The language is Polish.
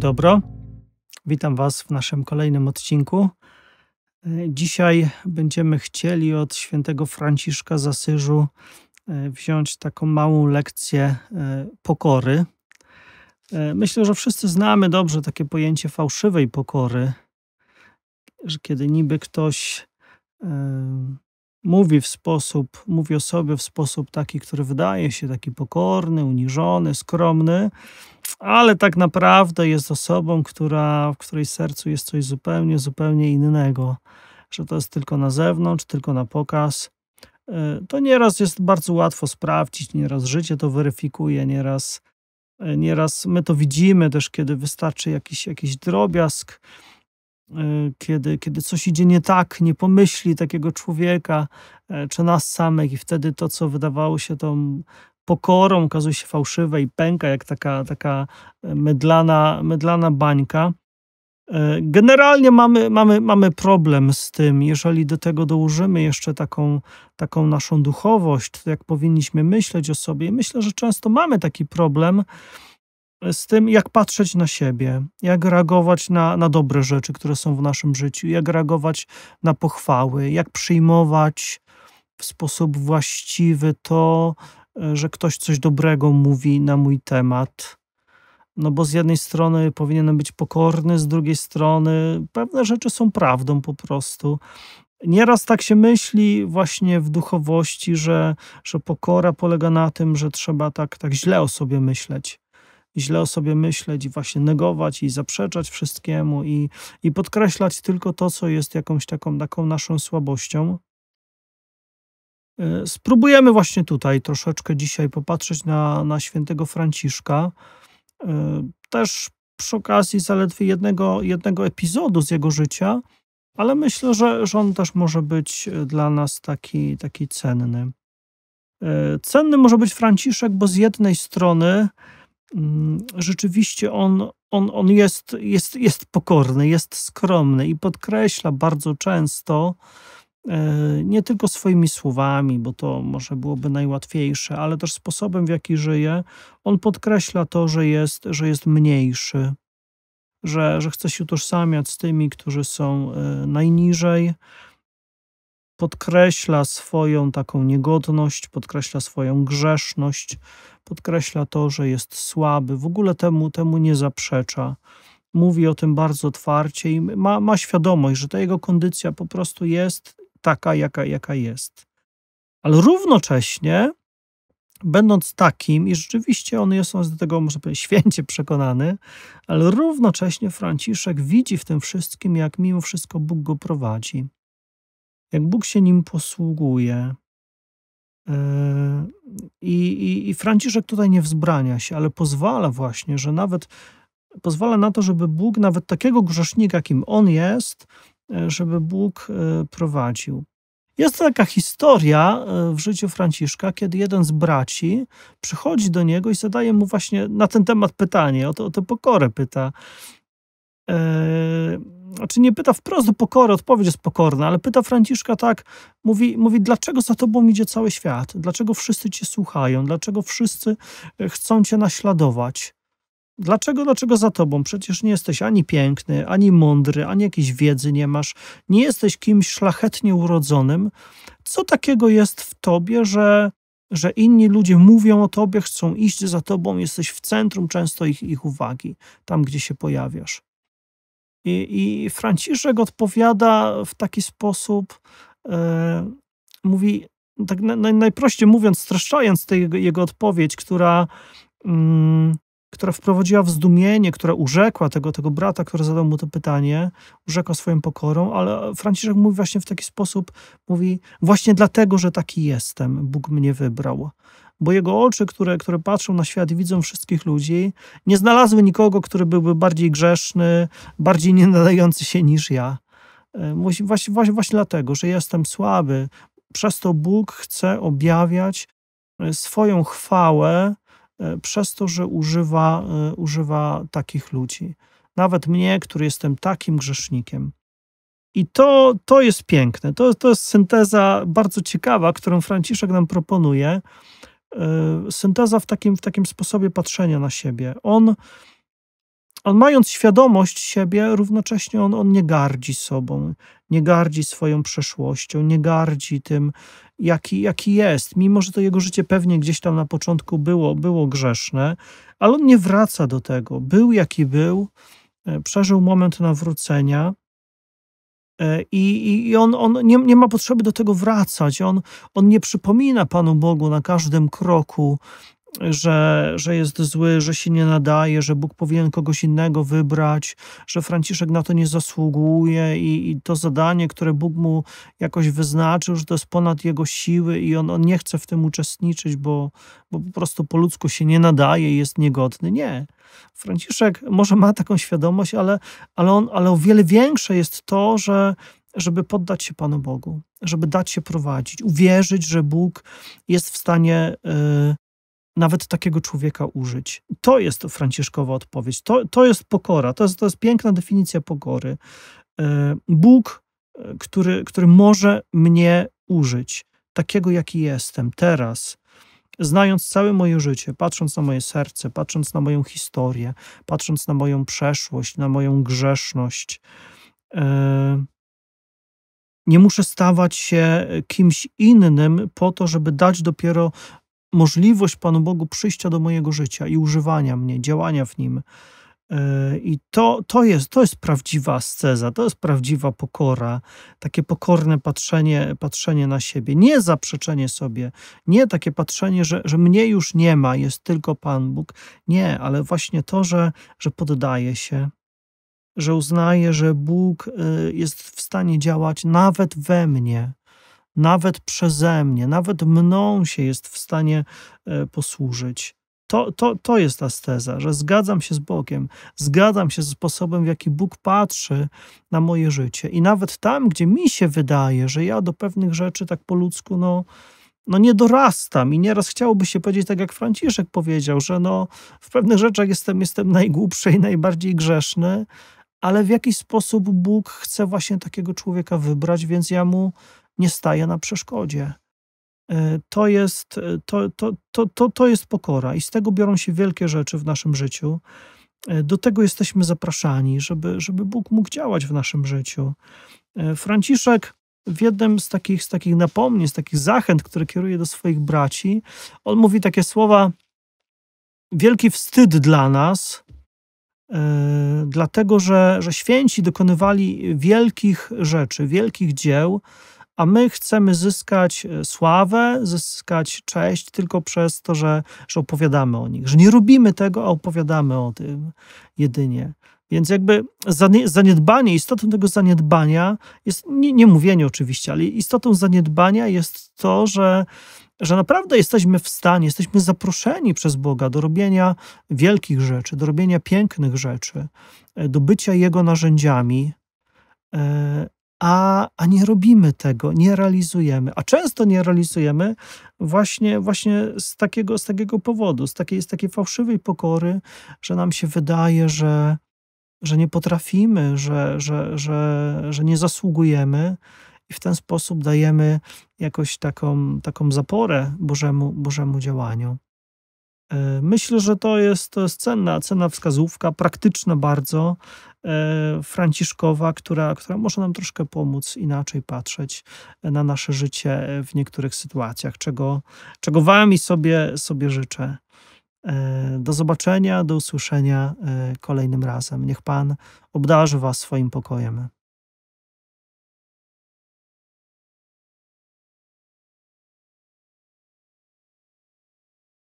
dobro. Witam Was w naszym kolejnym odcinku. Dzisiaj będziemy chcieli od świętego Franciszka z Asyżu e, wziąć taką małą lekcję e, pokory. E, myślę, że wszyscy znamy dobrze takie pojęcie fałszywej pokory, że kiedy niby ktoś mówi w sposób, mówi o sobie w sposób taki, który wydaje się taki pokorny, uniżony, skromny, ale tak naprawdę jest osobą, która, w której sercu jest coś zupełnie, zupełnie innego. Że to jest tylko na zewnątrz, tylko na pokaz. E, to nieraz jest bardzo łatwo sprawdzić, nieraz życie to weryfikuje, nieraz, e, nieraz my to widzimy też, kiedy wystarczy jakiś, jakiś drobiazg, Y, kiedy, kiedy coś idzie nie tak, nie pomyśli takiego człowieka e, czy nas samych, i wtedy to, co wydawało się tą pokorą, okazuje się fałszywe i pęka jak taka, taka e, mydlana, mydlana bańka. E, generalnie mamy, mamy, mamy problem z tym, jeżeli do tego dołożymy jeszcze taką, taką naszą duchowość, to jak powinniśmy myśleć o sobie. myślę, że często mamy taki problem, z tym, jak patrzeć na siebie, jak reagować na, na dobre rzeczy, które są w naszym życiu, jak reagować na pochwały, jak przyjmować w sposób właściwy to, e, że ktoś coś dobrego mówi na mój temat. No bo z jednej strony powinienem być pokorny, z drugiej strony pewne rzeczy są prawdą po prostu. Nieraz tak się myśli właśnie w duchowości, że, że pokora polega na tym, że trzeba tak, tak źle o sobie myśleć źle o sobie myśleć i właśnie negować i zaprzeczać wszystkiemu i, i podkreślać tylko to, co jest jakąś taką, taką naszą słabością. E, spróbujemy właśnie tutaj troszeczkę dzisiaj popatrzeć na, na świętego Franciszka. E, też przy okazji zaledwie jednego, jednego epizodu z jego życia, ale myślę, że, że on też może być e, dla nas taki, taki cenny. Cenny może być Franciszek, bo z jednej strony Mm, rzeczywiście on, on, on jest, jest, jest pokorny, jest skromny i podkreśla bardzo często, e, nie tylko swoimi słowami, bo to może byłoby najłatwiejsze, ale też sposobem, w jaki żyje, on podkreśla to, że jest, że jest mniejszy, że, że chce się utożsamiać z tymi, którzy są e, najniżej, podkreśla swoją taką niegodność, podkreśla swoją grzeszność, podkreśla to, że jest słaby, w ogóle temu, temu nie zaprzecza. Mówi o tym bardzo otwarcie i ma, ma świadomość, że ta jego kondycja po prostu jest taka, jaka, jaka jest. Ale równocześnie, będąc takim, i rzeczywiście on jest on do tego, może powiedzieć, święcie przekonany, ale równocześnie Franciszek widzi w tym wszystkim, jak mimo wszystko Bóg go prowadzi jak Bóg się nim posługuje. E, I, i, I Franciszek tutaj nie wzbrania się, ale pozwala właśnie, że nawet pozwala na to, żeby Bóg nawet takiego grzesznika, jakim on jest, e, żeby Bóg e, prowadził. Jest to taka historia w życiu Franciszka, kiedy jeden z braci przychodzi do niego i zadaje mu właśnie na ten temat pytanie, o, to, o tę pokorę pyta znaczy nie pyta wprost do pokory, odpowiedź jest pokorna, ale pyta Franciszka tak, mówi, mówi dlaczego za tobą idzie cały świat? Dlaczego wszyscy cię słuchają? Dlaczego wszyscy e, chcą cię naśladować? Dlaczego, dlaczego za tobą? Przecież nie jesteś ani piękny, ani mądry, ani jakiejś wiedzy nie masz. Nie jesteś kimś szlachetnie urodzonym. Co takiego jest w tobie, że, że inni ludzie mówią o tobie, chcą iść za tobą, jesteś w centrum często ich, ich uwagi, tam gdzie się pojawiasz. I, I Franciszek odpowiada w taki sposób, e, mówi, tak najprościej mówiąc, streszczając tę jego, jego odpowiedź, która, mm, która wprowadziła w zdumienie, która urzekła tego, tego brata, który zadał mu to pytanie, urzekła swoją pokorą, ale Franciszek mówi właśnie w taki sposób, mówi, właśnie dlatego, że taki jestem, Bóg mnie wybrał bo jego oczy, które, które patrzą na świat i widzą wszystkich ludzi, nie znalazły nikogo, który byłby bardziej grzeszny, bardziej nie nadający się niż ja. E, właśnie, właśnie, właśnie dlatego, że jestem słaby, przez to Bóg chce objawiać e, swoją chwałę, e, przez to, że używa, używa takich ludzi. Nawet mnie, który jestem takim grzesznikiem. I to, to jest piękne. To, to jest synteza bardzo ciekawa, którą Franciszek nam proponuje, Y, synteza w takim, w takim sposobie patrzenia na siebie. On, on mając świadomość siebie, równocześnie on, on nie gardzi sobą, nie gardzi swoją przeszłością, nie gardzi tym, jaki, jaki jest. Mimo, że to jego życie pewnie gdzieś tam na początku było, było grzeszne, ale on nie wraca do tego. Był jaki był, y, przeżył moment nawrócenia E, I, i on, on nie, nie ma potrzeby do tego wracać. On, on nie przypomina Panu Bogu na każdym kroku że, że jest zły, że się nie nadaje, że Bóg powinien kogoś innego wybrać, że Franciszek na to nie zasługuje i, i to zadanie, które Bóg mu jakoś wyznaczył, że to jest ponad jego siły i on, on nie chce w tym uczestniczyć, bo, bo po prostu po ludzku się nie nadaje i jest niegodny. Nie. Franciszek może ma taką świadomość, ale, ale, on, ale o wiele większe jest to, że, żeby poddać się Panu Bogu, żeby dać się prowadzić, uwierzyć, że Bóg jest w stanie y, nawet takiego człowieka użyć. To jest Franciszkowa odpowiedź, to, to jest pokora, to jest, to jest piękna definicja pokory. E, Bóg, e, który, który może mnie użyć, takiego jaki jestem teraz, znając całe moje życie, patrząc na moje serce, patrząc na moją historię, patrząc na moją przeszłość, na moją grzeszność. E, nie muszę stawać się kimś innym po to, żeby dać dopiero możliwość Panu Bogu przyjścia do mojego życia i używania mnie, działania w nim. E, I to, to, jest, to jest prawdziwa asceza, to jest prawdziwa pokora, takie pokorne patrzenie, patrzenie na siebie, nie zaprzeczenie sobie, nie takie patrzenie, że, że mnie już nie ma, jest tylko Pan Bóg. Nie, ale właśnie to, że, że poddaje się, że uznaje, że Bóg y, jest w stanie działać nawet we mnie, nawet przeze mnie, nawet mną się jest w stanie e, posłużyć. To, to, to jest asteza, że zgadzam się z Bogiem, zgadzam się ze sposobem, w jaki Bóg patrzy na moje życie. I nawet tam, gdzie mi się wydaje, że ja do pewnych rzeczy tak po ludzku, no, no nie dorastam i nieraz chciałoby się powiedzieć tak, jak Franciszek powiedział, że no w pewnych rzeczach jestem, jestem najgłupszy i najbardziej grzeszny, ale w jakiś sposób Bóg chce właśnie takiego człowieka wybrać, więc ja mu nie staje na przeszkodzie. E, to jest, e, to, to, to, to, to jest pokora i z tego biorą się wielkie rzeczy w naszym życiu. E, do tego jesteśmy zapraszani, żeby, żeby Bóg mógł działać w naszym życiu. Franciszek w jednym z takich, z takich napomnień, z takich zachęt, które kieruje do swoich braci, on mówi takie słowa: Wielki wstyd dla nas, yy, dlatego że, że święci dokonywali wielkich rzeczy, wielkich dzieł, a my chcemy zyskać e, sławę, zyskać cześć tylko przez to, że, że opowiadamy o nich, że nie robimy tego, a opowiadamy o tym jedynie. Więc jakby zaniedbanie, istotą tego zaniedbania jest, nie, nie mówienie oczywiście, ale istotą zaniedbania jest to, że, że naprawdę jesteśmy w stanie, jesteśmy zaproszeni przez Boga do robienia wielkich rzeczy, do robienia pięknych rzeczy, e, do bycia Jego narzędziami. E, a, a nie robimy tego, nie realizujemy. A często nie realizujemy właśnie, właśnie z, takiego, z takiego powodu, z takiej, z takiej fałszywej pokory, że nam się wydaje, że, że nie potrafimy, że, że, że, że nie zasługujemy. I w ten sposób dajemy jakoś taką, taką zaporę Bożemu, Bożemu działaniu. E, myślę, że to jest, cenna, cenna wskazówka, praktyczna bardzo, e, Franciszkowa, która, która może nam troszkę pomóc inaczej patrzeć na nasze życie w niektórych sytuacjach, czego, czego Wam i sobie, sobie życzę. E, do zobaczenia, do usłyszenia kolejnym razem. Niech Pan obdarzy Was swoim pokojem.